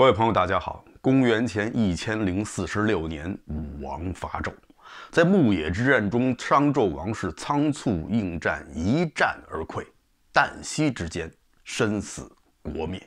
各位朋友，大家好。公元前一千零四十六年，武王伐纣，在牧野之战中，商纣王是仓促应战，一战而溃，旦夕之间，身死国灭。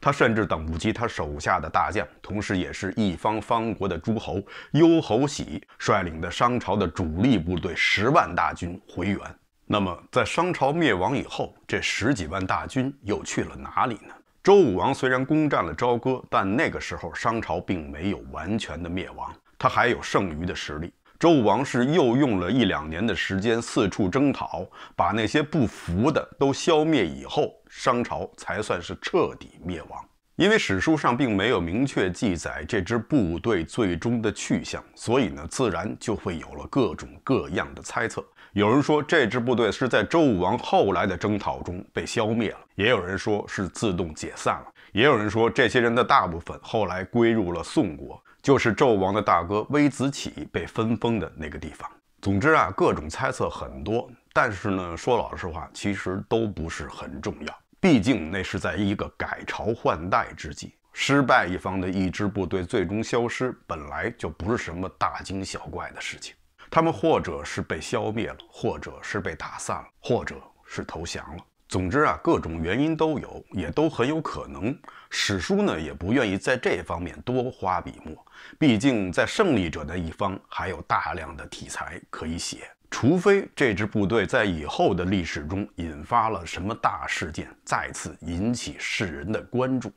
他甚至等不及他手下的大将，同时也是一方方国的诸侯幽侯喜率领的商朝的主力部队十万大军回援。那么，在商朝灭亡以后，这十几万大军又去了哪里呢？周武王虽然攻占了朝歌，但那个时候商朝并没有完全的灭亡，他还有剩余的实力。周武王是又用了一两年的时间四处征讨，把那些不服的都消灭以后，商朝才算是彻底灭亡。因为史书上并没有明确记载这支部队最终的去向，所以呢，自然就会有了各种各样的猜测。有人说这支部队是在周武王后来的征讨中被消灭了，也有人说是自动解散了，也有人说这些人的大部分后来归入了宋国，就是纣王的大哥微子启被分封的那个地方。总之啊，各种猜测很多，但是呢，说老实话，其实都不是很重要。毕竟那是在一个改朝换代之际，失败一方的一支部队最终消失，本来就不是什么大惊小怪的事情。他们或者是被消灭了，或者是被打散了，或者是投降了。总之啊，各种原因都有，也都很有可能。史书呢也不愿意在这方面多花笔墨，毕竟在胜利者的一方还有大量的题材可以写。除非这支部队在以后的历史中引发了什么大事件，再次引起世人的关注，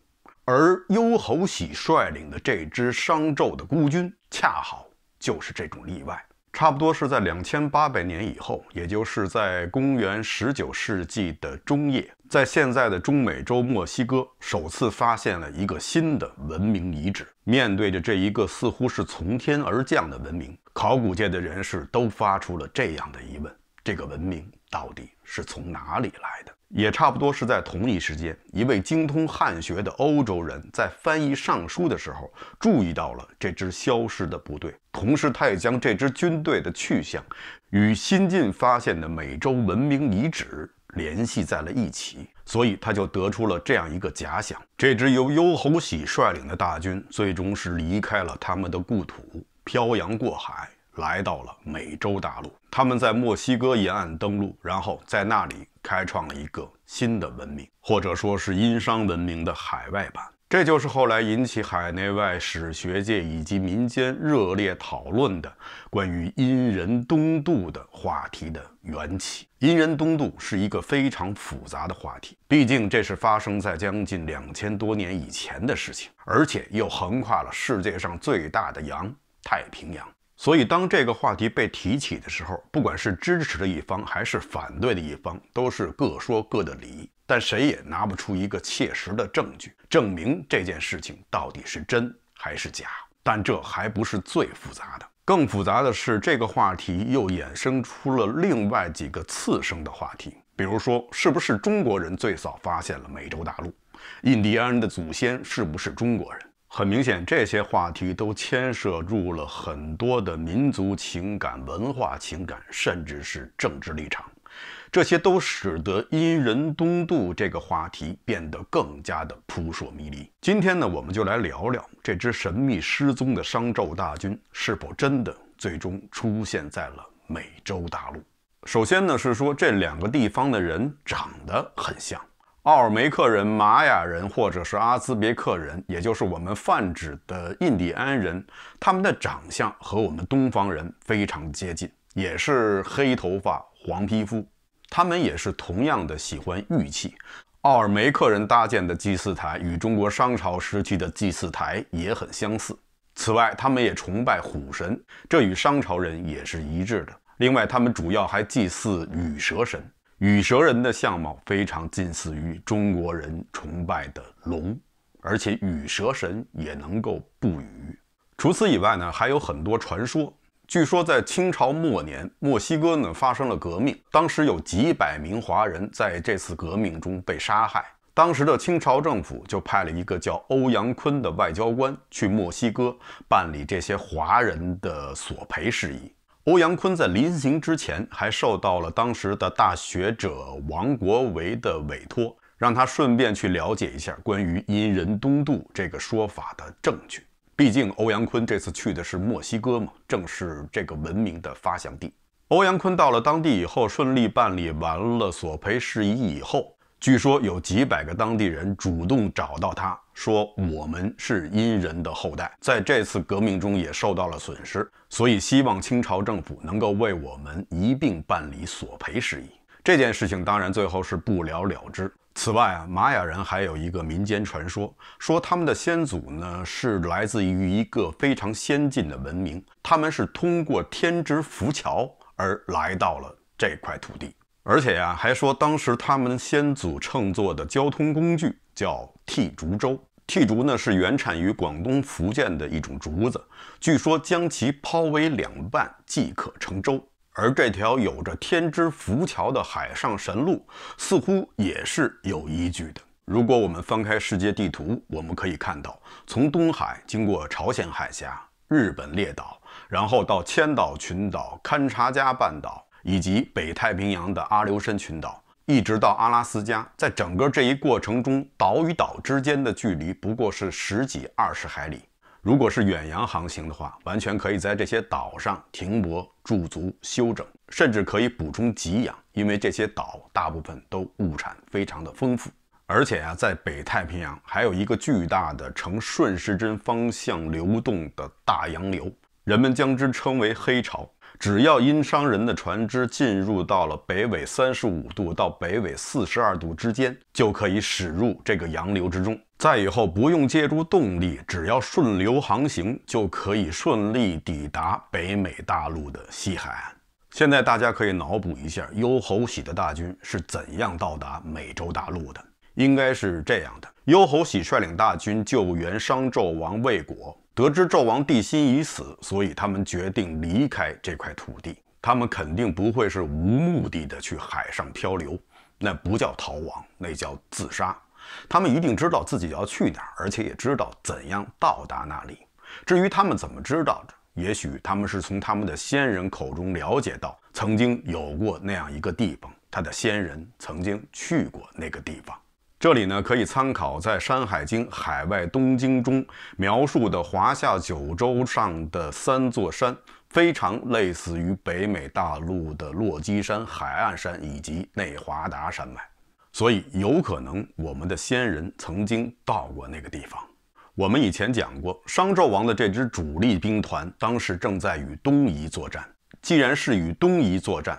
而幽侯喜率领的这支商纣的孤军，恰好就是这种例外。差不多是在两千八百年以后，也就是在公元十九世纪的中叶，在现在的中美洲墨西哥，首次发现了一个新的文明遗址。面对着这一个似乎是从天而降的文明，考古界的人士都发出了这样的疑问：这个文明到底？是从哪里来的？也差不多是在同一时间，一位精通汉学的欧洲人在翻译上书的时候，注意到了这支消失的部队。同时，他也将这支军队的去向与新近发现的美洲文明遗址联系在了一起。所以，他就得出了这样一个假想：这支由尤侯喜率领的大军，最终是离开了他们的故土，漂洋过海。来到了美洲大陆，他们在墨西哥沿岸登陆，然后在那里开创了一个新的文明，或者说是殷商文明的海外版。这就是后来引起海内外史学界以及民间热烈讨论的关于殷人东渡的话题的缘起。殷人东渡是一个非常复杂的话题，毕竟这是发生在将近两千多年以前的事情，而且又横跨了世界上最大的洋——太平洋。所以，当这个话题被提起的时候，不管是支持的一方还是反对的一方，都是各说各的理，但谁也拿不出一个切实的证据证明这件事情到底是真还是假。但这还不是最复杂的，更复杂的是，这个话题又衍生出了另外几个次生的话题，比如说，是不是中国人最早发现了美洲大陆？印第安人的祖先是不是中国人？很明显，这些话题都牵涉入了很多的民族情感、文化情感，甚至是政治立场。这些都使得“殷人东渡”这个话题变得更加的扑朔迷离。今天呢，我们就来聊聊这支神秘失踪的商纣大军是否真的最终出现在了美洲大陆。首先呢，是说这两个地方的人长得很像。奥尔梅克人、玛雅人，或者是阿兹别克人，也就是我们泛指的印第安人，他们的长相和我们东方人非常接近，也是黑头发、黄皮肤。他们也是同样的喜欢玉器。奥尔梅克人搭建的祭祀台与中国商朝时期的祭祀台也很相似。此外，他们也崇拜虎神，这与商朝人也是一致的。另外，他们主要还祭祀羽蛇神。羽蛇人的相貌非常近似于中国人崇拜的龙，而且羽蛇神也能够不语。除此以外呢，还有很多传说。据说在清朝末年，墨西哥呢发生了革命，当时有几百名华人在这次革命中被杀害。当时的清朝政府就派了一个叫欧阳坤的外交官去墨西哥办理这些华人的索赔事宜。欧阳坤在临行之前，还受到了当时的大学者王国维的委托，让他顺便去了解一下关于“阴人东渡”这个说法的证据。毕竟，欧阳坤这次去的是墨西哥嘛，正是这个文明的发祥地。欧阳坤到了当地以后，顺利办理完了索赔事宜以后。据说有几百个当地人主动找到他，说我们是殷人的后代，在这次革命中也受到了损失，所以希望清朝政府能够为我们一并办理索赔事宜。这件事情当然最后是不了了之。此外啊，玛雅人还有一个民间传说，说他们的先祖呢是来自于一个非常先进的文明，他们是通过天之浮桥而来到了这块土地。而且呀，还说当时他们先祖乘坐的交通工具叫剔竹舟。剔竹呢是原产于广东、福建的一种竹子，据说将其抛为两半即可成舟。而这条有着“天之浮桥”的海上神路，似乎也是有依据的。如果我们翻开世界地图，我们可以看到，从东海经过朝鲜海峡、日本列岛，然后到千岛群岛、堪察加半岛。以及北太平洋的阿留申群岛，一直到阿拉斯加，在整个这一过程中，岛与岛之间的距离不过是十几、二十海里。如果是远洋航行的话，完全可以在这些岛上停泊、驻足、休整，甚至可以补充给养，因为这些岛大部分都物产非常的丰富。而且啊，在北太平洋还有一个巨大的呈顺时针方向流动的大洋流，人们将之称为黑潮。只要殷商人的船只进入到了北纬三十五度到北纬四十二度之间，就可以驶入这个洋流之中。再以后不用借助动力，只要顺流航行，就可以顺利抵达北美大陆的西海岸。现在大家可以脑补一下，幽侯喜的大军是怎样到达美洲大陆的？应该是这样的：幽侯喜率领大军救援商纣王未果。得知纣王帝辛已死，所以他们决定离开这块土地。他们肯定不会是无目的的去海上漂流，那不叫逃亡，那叫自杀。他们一定知道自己要去哪儿，而且也知道怎样到达那里。至于他们怎么知道的，也许他们是从他们的先人口中了解到，曾经有过那样一个地方，他的先人曾经去过那个地方。这里呢，可以参考在《山海经·海外东经》中描述的华夏九州上的三座山，非常类似于北美大陆的落基山、海岸山以及内华达山脉，所以有可能我们的先人曾经到过那个地方。我们以前讲过，商纣王的这支主力兵团当时正在与东夷作战。既然是与东夷作战，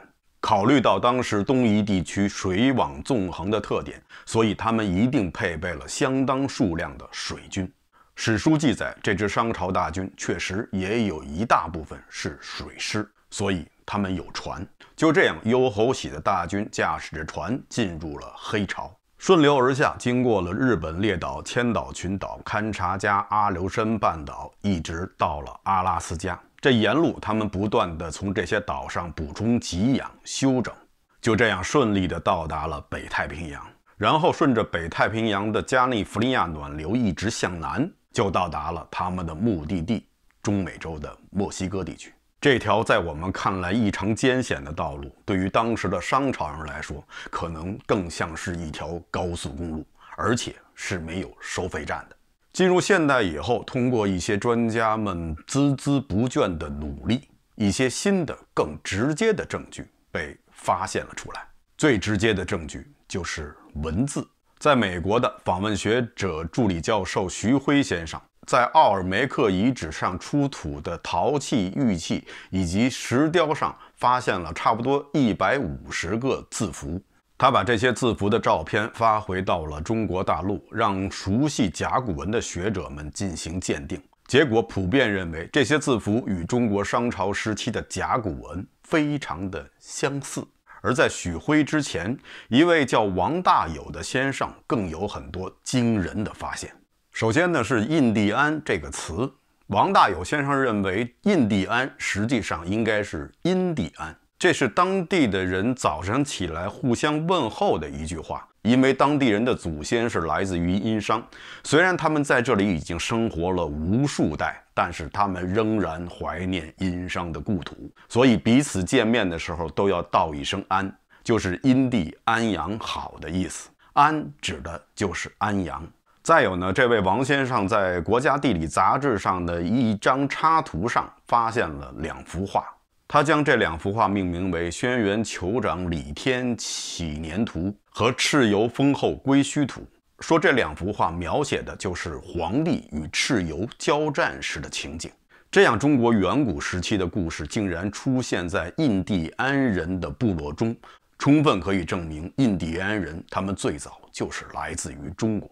考虑到当时东夷地区水网纵横的特点，所以他们一定配备了相当数量的水军。史书记载，这支商朝大军确实也有一大部分是水师，所以他们有船。就这样，幽侯喜的大军驾驶着船进入了黑潮。顺流而下，经过了日本列岛、千岛群岛、勘察加、阿留申半岛，一直到了阿拉斯加。这沿路，他们不断的从这些岛上补充给养、休整，就这样顺利的到达了北太平洋。然后顺着北太平洋的加利福尼亚暖流一直向南，就到达了他们的目的地——中美洲的墨西哥地区。这条在我们看来异常艰险的道路，对于当时的商朝人来说，可能更像是一条高速公路，而且是没有收费站的。进入现代以后，通过一些专家们孜孜不倦的努力，一些新的、更直接的证据被发现了出来。最直接的证据就是文字。在美国的访问学者助理教授徐辉先生。在奥尔梅克遗址上出土的陶器、玉器以及石雕上，发现了差不多一百五十个字符。他把这些字符的照片发回到了中国大陆，让熟悉甲骨文的学者们进行鉴定。结果普遍认为，这些字符与中国商朝时期的甲骨文非常的相似。而在许辉之前，一位叫王大友的先生更有很多惊人的发现。首先呢，是“印第安”这个词。王大有先生认为，“印第安”实际上应该是“阴第安”，这是当地的人早上起来互相问候的一句话。因为当地人的祖先是来自于殷商，虽然他们在这里已经生活了无数代，但是他们仍然怀念殷商的故土，所以彼此见面的时候都要道一声“安”，就是“阴地安阳好”的意思。“安”指的就是安阳。再有呢，这位王先生在《国家地理》杂志上的一张插图上发现了两幅画，他将这两幅画命名为《轩辕酋长李天启年图》和《蚩尤封后归墟图》，说这两幅画描写的就是黄帝与蚩尤交战时的情景。这样，中国远古时期的故事竟然出现在印第安人的部落中，充分可以证明印第安人他们最早就是来自于中国。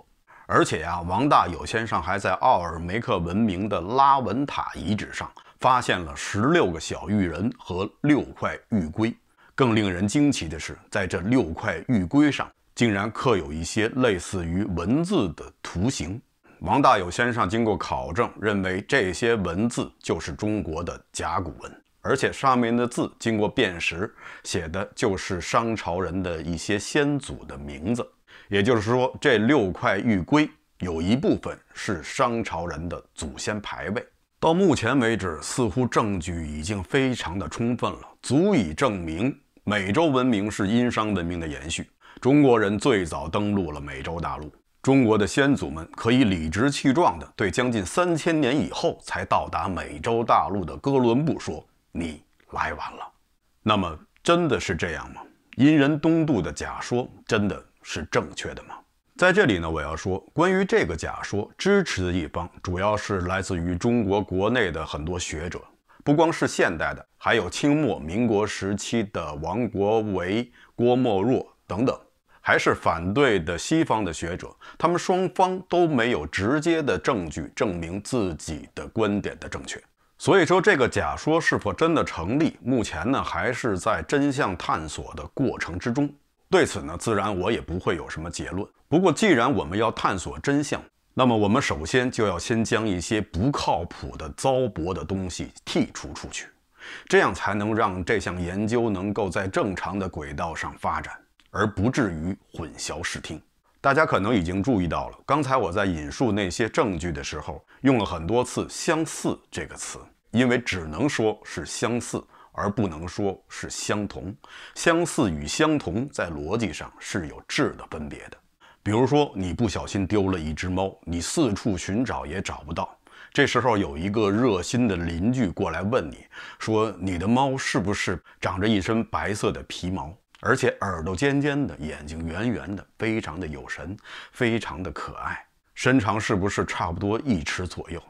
而且呀，王大有先生还在奥尔梅克文明的拉文塔遗址上发现了十六个小玉人和六块玉龟。更令人惊奇的是，在这六块玉龟上竟然刻有一些类似于文字的图形。王大有先生经过考证，认为这些文字就是中国的甲骨文，而且上面的字经过辨识，写的就是商朝人的一些先祖的名字。也就是说，这六块玉龟有一部分是商朝人的祖先牌位。到目前为止，似乎证据已经非常的充分了，足以证明美洲文明是殷商文明的延续。中国人最早登陆了美洲大陆，中国的先祖们可以理直气壮地对将近三千年以后才到达美洲大陆的哥伦布说：“你来晚了。”那么，真的是这样吗？殷人东渡的假说真的？是正确的吗？在这里呢，我要说，关于这个假说支持的一方，主要是来自于中国国内的很多学者，不光是现代的，还有清末民国时期的王国维、郭沫若等等，还是反对的西方的学者。他们双方都没有直接的证据证明自己的观点的正确。所以说，这个假说是否真的成立，目前呢，还是在真相探索的过程之中。对此呢，自然我也不会有什么结论。不过，既然我们要探索真相，那么我们首先就要先将一些不靠谱的糟粕的东西剔除出去，这样才能让这项研究能够在正常的轨道上发展，而不至于混淆视听。大家可能已经注意到了，刚才我在引述那些证据的时候，用了很多次“相似”这个词，因为只能说是相似。而不能说是相同，相似与相同在逻辑上是有质的分别的。比如说，你不小心丢了一只猫，你四处寻找也找不到，这时候有一个热心的邻居过来问你，说你的猫是不是长着一身白色的皮毛，而且耳朵尖尖的，眼睛圆圆的，非常的有神，非常的可爱，身长是不是差不多一尺左右？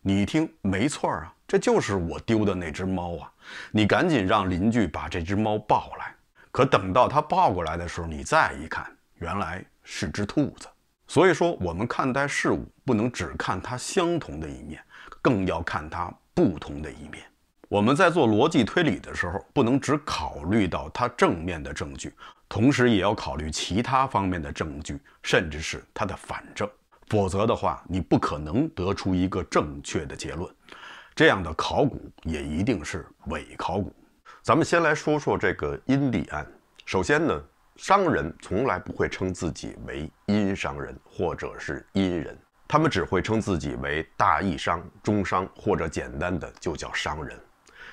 你一听，没错儿啊，这就是我丢的那只猫啊。你赶紧让邻居把这只猫抱来。可等到他抱过来的时候，你再一看，原来是只兔子。所以说，我们看待事物不能只看它相同的一面，更要看它不同的一面。我们在做逻辑推理的时候，不能只考虑到它正面的证据，同时也要考虑其他方面的证据，甚至是它的反证。否则的话，你不可能得出一个正确的结论。这样的考古也一定是伪考古。咱们先来说说这个阴礼安。首先呢，商人从来不会称自己为殷商人或者是殷人，他们只会称自己为大义商、中商，或者简单的就叫商人。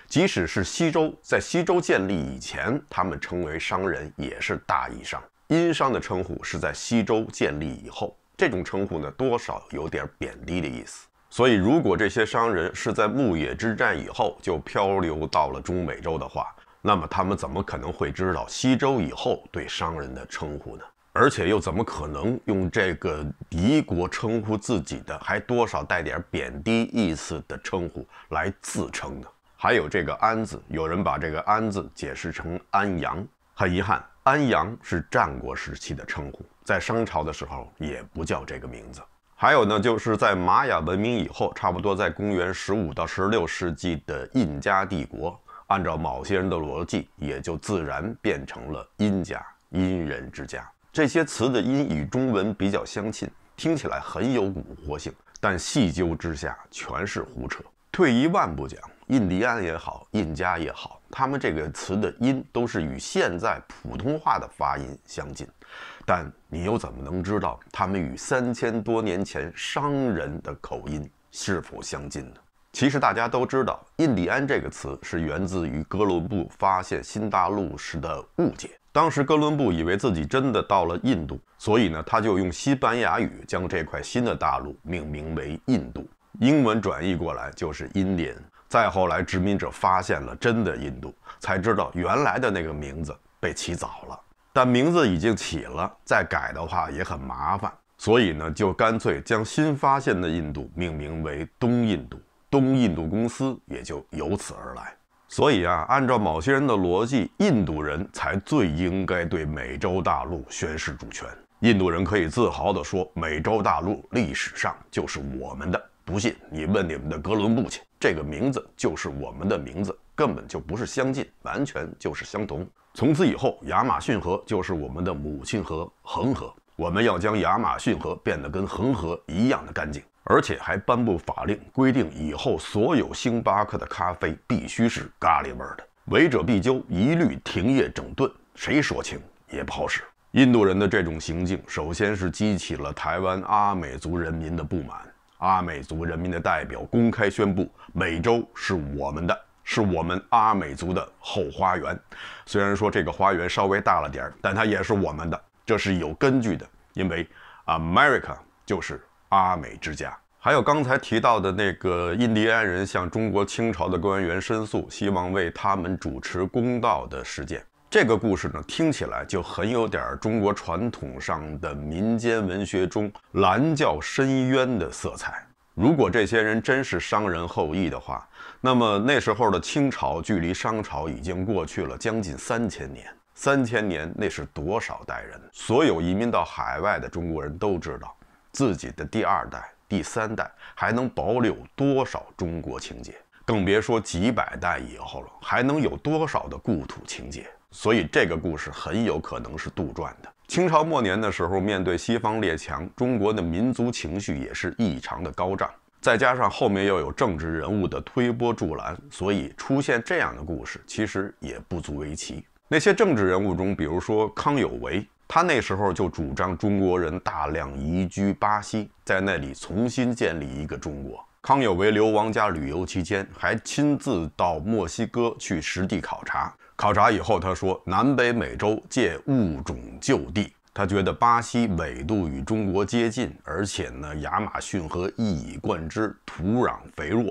即使是西周，在西周建立以前，他们称为商人也是大义商。殷商的称呼是在西周建立以后，这种称呼呢，多少有点贬低的意思。所以，如果这些商人是在牧野之战以后就漂流到了中美洲的话，那么他们怎么可能会知道西周以后对商人的称呼呢？而且又怎么可能用这个敌国称呼自己的，还多少带点贬低意思的称呼来自称呢？还有这个安字，有人把这个安字解释成安阳，很遗憾，安阳是战国时期的称呼，在商朝的时候也不叫这个名字。还有呢，就是在玛雅文明以后，差不多在公元十五到十六世纪的印加帝国，按照某些人的逻辑，也就自然变成了“印加”“阴人之家”这些词的音与中文比较相近，听起来很有蛊惑性。但细究之下，全是胡扯。退一万步讲，印第安也好，印加也好，他们这个词的音都是与现在普通话的发音相近。但你又怎么能知道他们与三千多年前商人的口音是否相近呢？其实大家都知道，“印第安”这个词是源自于哥伦布发现新大陆时的误解。当时哥伦布以为自己真的到了印度，所以呢，他就用西班牙语将这块新的大陆命名为“印度”，英文转译过来就是“印第再后来，殖民者发现了真的印度，才知道原来的那个名字被起早了。但名字已经起了，再改的话也很麻烦，所以呢，就干脆将新发现的印度命名为东印度，东印度公司也就由此而来。所以啊，按照某些人的逻辑，印度人才最应该对美洲大陆宣示主权。印度人可以自豪地说，美洲大陆历史上就是我们的。不信你问你们的哥伦布去。这个名字就是我们的名字，根本就不是相近，完全就是相同。从此以后，亚马逊河就是我们的母亲河——恒河。我们要将亚马逊河变得跟恒河一样的干净，而且还颁布法令，规定以后所有星巴克的咖啡必须是咖喱味的，违者必究，一律停业整顿。谁说情也不好使。印度人的这种行径，首先是激起了台湾阿美族人民的不满。阿美族人民的代表公开宣布，美洲是我们的。是我们阿美族的后花园，虽然说这个花园稍微大了点，但它也是我们的，这是有根据的，因为 America 就是阿美之家。还有刚才提到的那个印第安人向中国清朝的官员申诉，希望为他们主持公道的事件，这个故事呢，听起来就很有点中国传统上的民间文学中蓝教深渊的色彩。如果这些人真是商人后裔的话，那么那时候的清朝距离商朝已经过去了将近三千年。三千年，那是多少代人？所有移民到海外的中国人都知道，自己的第二代、第三代还能保留多少中国情节，更别说几百代以后了，还能有多少的故土情节？所以，这个故事很有可能是杜撰的。清朝末年的时候，面对西方列强，中国的民族情绪也是异常的高涨。再加上后面又有政治人物的推波助澜，所以出现这样的故事其实也不足为奇。那些政治人物中，比如说康有为，他那时候就主张中国人大量移居巴西，在那里重新建立一个中国。康有为流亡加旅游期间，还亲自到墨西哥去实地考察。考察以后，他说：“南北美洲借物种就地。”他觉得巴西纬度与中国接近，而且呢，亚马逊河一以贯之，土壤肥沃，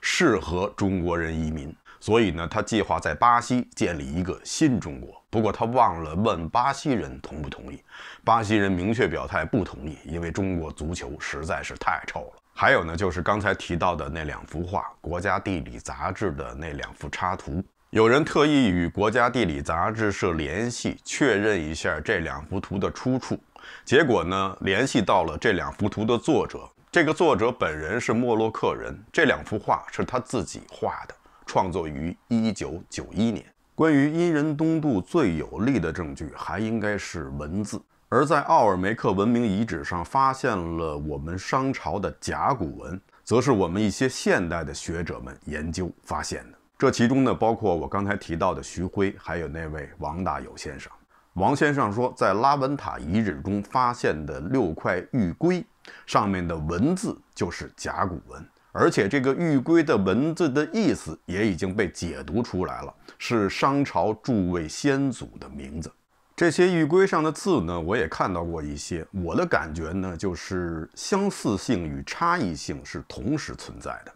适合中国人移民。所以呢，他计划在巴西建立一个新中国。不过他忘了问巴西人同不同意。巴西人明确表态不同意，因为中国足球实在是太臭了。还有呢，就是刚才提到的那两幅画，《国家地理》杂志的那两幅插图。有人特意与国家地理杂志社联系，确认一下这两幅图的出处。结果呢，联系到了这两幅图的作者。这个作者本人是莫洛克人，这两幅画是他自己画的，创作于一九九一年。关于伊人东渡最有力的证据，还应该是文字。而在奥尔梅克文明遗址上发现了我们商朝的甲骨文，则是我们一些现代的学者们研究发现的。这其中呢，包括我刚才提到的徐辉，还有那位王大有先生。王先生说，在拉文塔遗址中发现的六块玉龟，上面的文字就是甲骨文，而且这个玉龟的文字的意思也已经被解读出来了，是商朝诸位先祖的名字。这些玉龟上的字呢，我也看到过一些，我的感觉呢，就是相似性与差异性是同时存在的。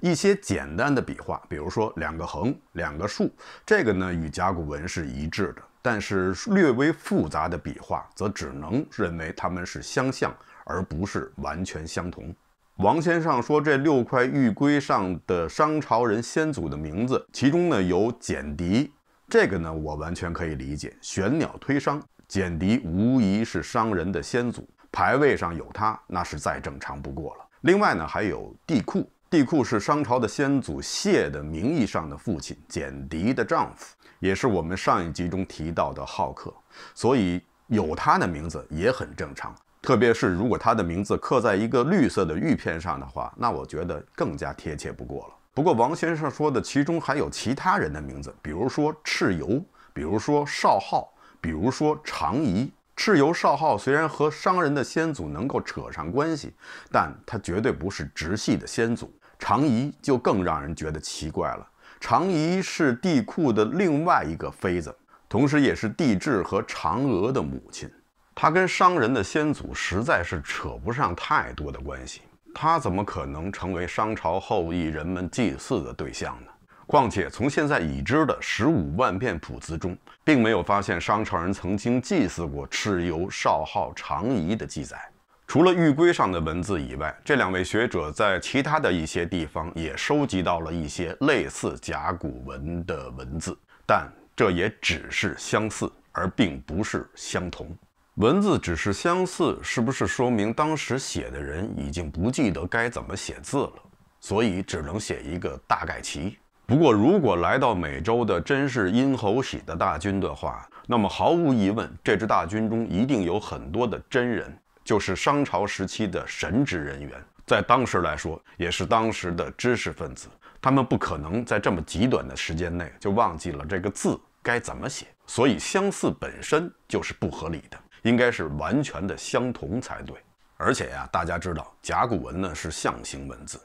一些简单的笔画，比如说两个横，两个竖，这个呢与甲骨文是一致的。但是略微复杂的笔画，则只能认为它们是相像，而不是完全相同。王先生说，这六块玉龟上的商朝人先祖的名字，其中呢有简狄，这个呢我完全可以理解。玄鸟推商，简狄无疑是商人的先祖，牌位上有他，那是再正常不过了。另外呢还有帝库。帝喾是商朝的先祖，谢的名义上的父亲，简狄的丈夫，也是我们上一集中提到的浩克，所以有他的名字也很正常。特别是如果他的名字刻在一个绿色的玉片上的话，那我觉得更加贴切不过了。不过王先生说的，其中还有其他人的名字，比如说蚩尤，比如说少昊，比如说长仪。蚩尤、少昊虽然和商人的先祖能够扯上关系，但他绝对不是直系的先祖。常仪就更让人觉得奇怪了。常仪是帝喾的另外一个妃子，同时也是帝挚和嫦娥的母亲。她跟商人的先祖实在是扯不上太多的关系，她怎么可能成为商朝后裔人们祭祀的对象呢？况且，从现在已知的十五万片谱子中，并没有发现商朝人曾经祭祀过蚩尤少昊常仪的记载。除了玉圭上的文字以外，这两位学者在其他的一些地方也收集到了一些类似甲骨文的文字，但这也只是相似，而并不是相同。文字只是相似，是不是说明当时写的人已经不记得该怎么写字了，所以只能写一个大概齐？不过，如果来到美洲的真是殷侯使的大军的话，那么毫无疑问，这支大军中一定有很多的真人。就是商朝时期的神职人员，在当时来说，也是当时的知识分子。他们不可能在这么极短的时间内就忘记了这个字该怎么写，所以相似本身就是不合理的，应该是完全的相同才对。而且呀，大家知道，甲骨文呢是象形文字。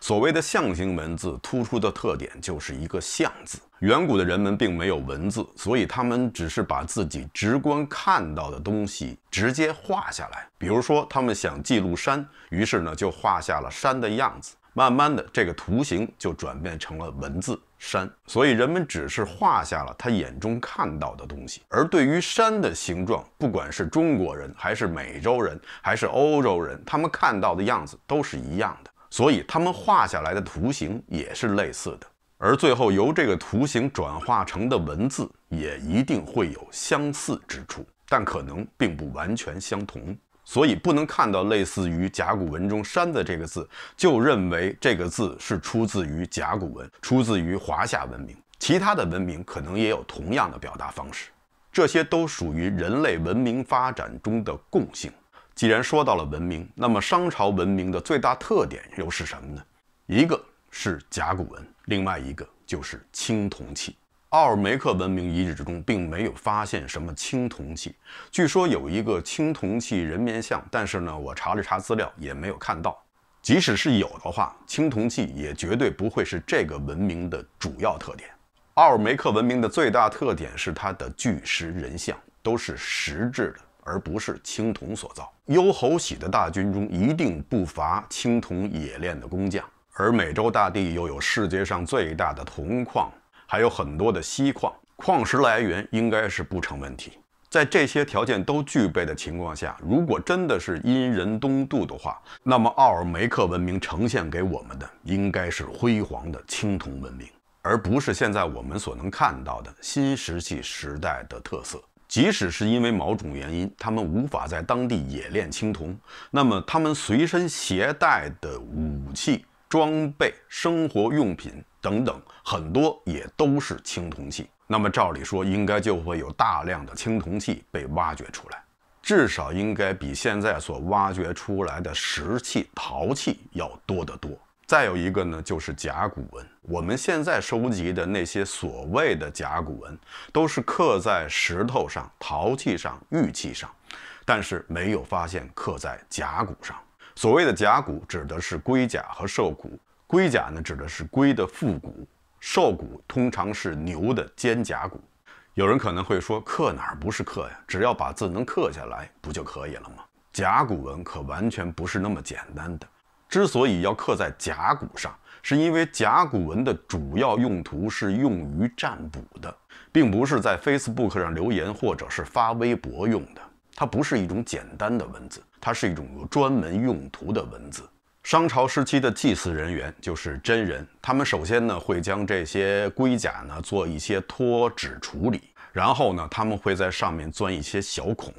所谓的象形文字突出的特点就是一个“象”字。远古的人们并没有文字，所以他们只是把自己直观看到的东西直接画下来。比如说，他们想记录山，于是呢就画下了山的样子。慢慢的，这个图形就转变成了文字“山”。所以，人们只是画下了他眼中看到的东西。而对于山的形状，不管是中国人还是美洲人还是欧洲人，他们看到的样子都是一样的。所以他们画下来的图形也是类似的，而最后由这个图形转化成的文字也一定会有相似之处，但可能并不完全相同。所以不能看到类似于甲骨文中“山”的这个字，就认为这个字是出自于甲骨文，出自于华夏文明。其他的文明可能也有同样的表达方式，这些都属于人类文明发展中的共性。既然说到了文明，那么商朝文明的最大特点又是什么呢？一个是甲骨文，另外一个就是青铜器。奥尔梅克文明遗址之中并没有发现什么青铜器，据说有一个青铜器人面像，但是呢，我查了查资料也没有看到。即使是有的话，青铜器也绝对不会是这个文明的主要特点。奥尔梅克文明的最大特点是它的巨石人像，都是石质的。而不是青铜所造。幽侯喜的大军中一定不乏青铜冶炼的工匠，而美洲大地又有世界上最大的铜矿，还有很多的锡矿，矿石来源应该是不成问题。在这些条件都具备的情况下，如果真的是殷人东渡的话，那么奥尔梅克文明呈现给我们的应该是辉煌的青铜文明，而不是现在我们所能看到的新石器时代的特色。即使是因为某种原因，他们无法在当地冶炼青铜，那么他们随身携带的武器、装备、生活用品等等，很多也都是青铜器。那么照理说，应该就会有大量的青铜器被挖掘出来，至少应该比现在所挖掘出来的石器、陶器要多得多。再有一个呢，就是甲骨文。我们现在收集的那些所谓的甲骨文，都是刻在石头上、陶器上、玉器上，但是没有发现刻在甲骨上。所谓的甲骨，指的是龟甲和兽骨。龟甲呢，指的是龟的腹骨；兽骨通常是牛的肩胛骨。有人可能会说，刻哪儿不是刻呀？只要把字能刻下来，不就可以了吗？甲骨文可完全不是那么简单的。之所以要刻在甲骨上，是因为甲骨文的主要用途是用于占卜的，并不是在 Facebook 上留言或者是发微博用的。它不是一种简单的文字，它是一种有专门用途的文字。商朝时期的祭祀人员就是真人，他们首先呢会将这些龟甲呢做一些脱脂处理，然后呢他们会在上面钻一些小孔，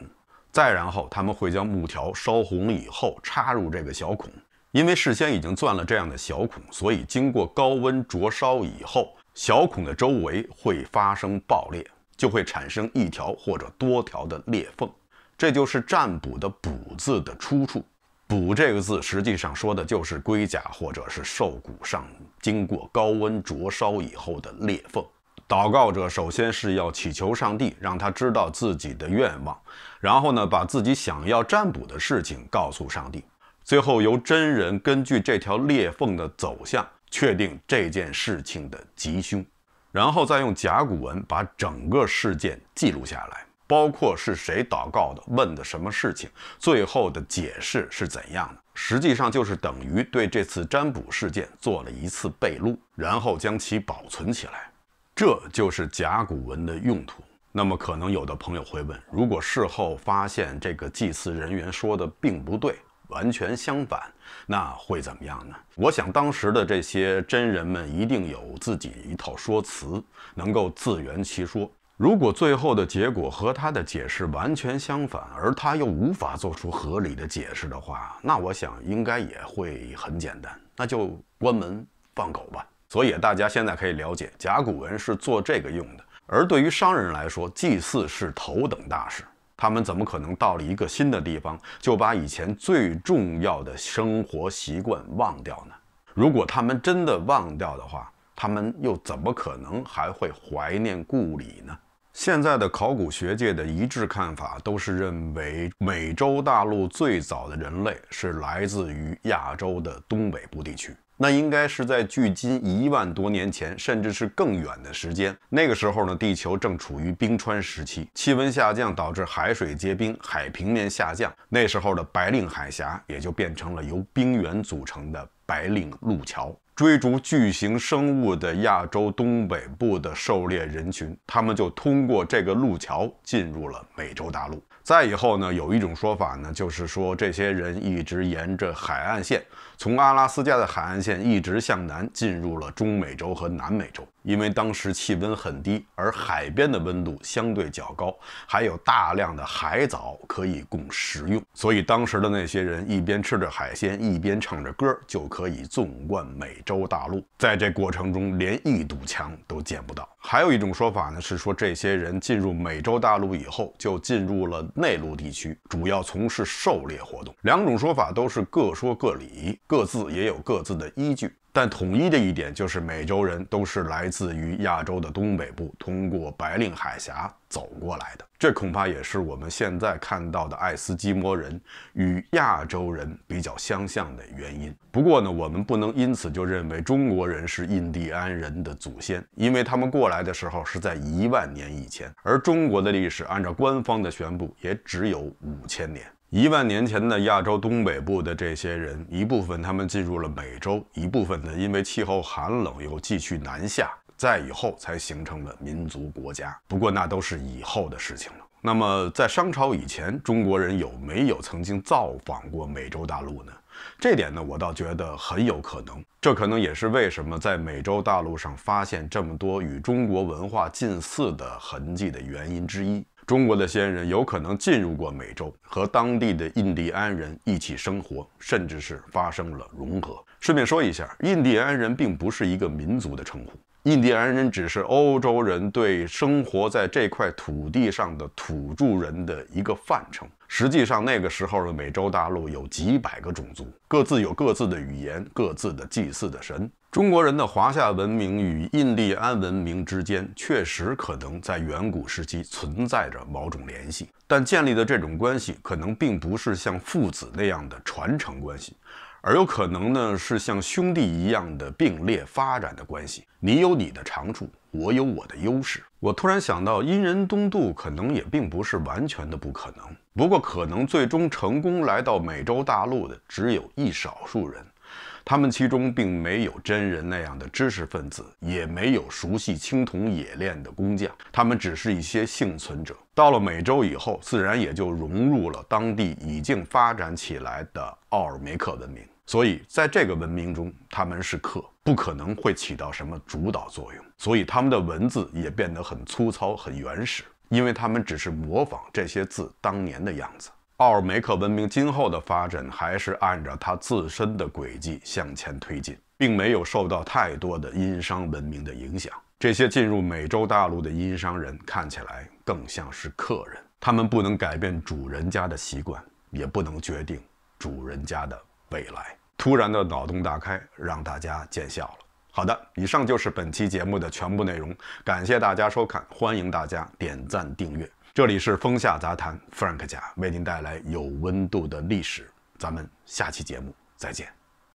再然后他们会将木条烧红以后插入这个小孔。因为事先已经钻了这样的小孔，所以经过高温灼烧以后，小孔的周围会发生爆裂，就会产生一条或者多条的裂缝。这就是占卜的“卜”字的出处。“卜”这个字实际上说的就是龟甲或者是兽骨上经过高温灼烧以后的裂缝。祷告者首先是要祈求上帝让他知道自己的愿望，然后呢，把自己想要占卜的事情告诉上帝。最后由真人根据这条裂缝的走向确定这件事情的吉凶，然后再用甲骨文把整个事件记录下来，包括是谁祷告的、问的什么事情、最后的解释是怎样的。实际上就是等于对这次占卜事件做了一次备录，然后将其保存起来。这就是甲骨文的用途。那么可能有的朋友会问：如果事后发现这个祭祀人员说的并不对？完全相反，那会怎么样呢？我想当时的这些真人们一定有自己一套说辞，能够自圆其说。如果最后的结果和他的解释完全相反，而他又无法做出合理的解释的话，那我想应该也会很简单，那就关门放狗吧。所以大家现在可以了解，甲骨文是做这个用的。而对于商人来说，祭祀是头等大事。他们怎么可能到了一个新的地方就把以前最重要的生活习惯忘掉呢？如果他们真的忘掉的话，他们又怎么可能还会怀念故里呢？现在的考古学界的一致看法都是认为，美洲大陆最早的人类是来自于亚洲的东北部地区。那应该是在距今一万多年前，甚至是更远的时间。那个时候呢，地球正处于冰川时期，气温下降导致海水结冰，海平面下降。那时候的白令海峡也就变成了由冰原组成的白令路桥。追逐巨型生物的亚洲东北部的狩猎人群，他们就通过这个路桥进入了美洲大陆。再以后呢，有一种说法呢，就是说这些人一直沿着海岸线。从阿拉斯加的海岸线一直向南进入了中美洲和南美洲，因为当时气温很低，而海边的温度相对较高，还有大量的海藻可以供食用，所以当时的那些人一边吃着海鲜，一边唱着歌，就可以纵贯美洲大陆。在这过程中，连一堵墙都见不到。还有一种说法呢，是说这些人进入美洲大陆以后，就进入了内陆地区，主要从事狩猎活动。两种说法都是各说各理。各自也有各自的依据，但统一的一点就是美洲人都是来自于亚洲的东北部，通过白令海峡走过来的。这恐怕也是我们现在看到的爱斯基摩人与亚洲人比较相像的原因。不过呢，我们不能因此就认为中国人是印第安人的祖先，因为他们过来的时候是在一万年以前，而中国的历史按照官方的宣布也只有五千年。一万年前的亚洲东北部的这些人，一部分他们进入了美洲，一部分呢因为气候寒冷又继续南下，在以后才形成了民族国家。不过那都是以后的事情了。那么在商朝以前，中国人有没有曾经造访过美洲大陆呢？这点呢，我倒觉得很有可能。这可能也是为什么在美洲大陆上发现这么多与中国文化近似的痕迹的原因之一。中国的先人有可能进入过美洲，和当地的印第安人一起生活，甚至是发生了融合。顺便说一下，印第安人并不是一个民族的称呼，印第安人只是欧洲人对生活在这块土地上的土著人的一个泛称。实际上，那个时候的美洲大陆有几百个种族，各自有各自的语言，各自的祭祀的神。中国人的华夏文明与印第安文明之间，确实可能在远古时期存在着某种联系，但建立的这种关系，可能并不是像父子那样的传承关系，而有可能呢是像兄弟一样的并列发展的关系。你有你的长处，我有我的优势。我突然想到，殷人东渡可能也并不是完全的不可能，不过可能最终成功来到美洲大陆的只有一少数人。他们其中并没有真人那样的知识分子，也没有熟悉青铜冶炼的工匠，他们只是一些幸存者。到了美洲以后，自然也就融入了当地已经发展起来的奥尔梅克文明。所以在这个文明中，他们是客，不可能会起到什么主导作用。所以他们的文字也变得很粗糙、很原始，因为他们只是模仿这些字当年的样子。奥尔梅克文明今后的发展还是按照它自身的轨迹向前推进，并没有受到太多的殷商文明的影响。这些进入美洲大陆的殷商人看起来更像是客人，他们不能改变主人家的习惯，也不能决定主人家的未来。突然的脑洞大开，让大家见笑了。好的，以上就是本期节目的全部内容，感谢大家收看，欢迎大家点赞订阅。这里是《风下杂谈》，Frank 家，为您带来有温度的历史。咱们下期节目再见。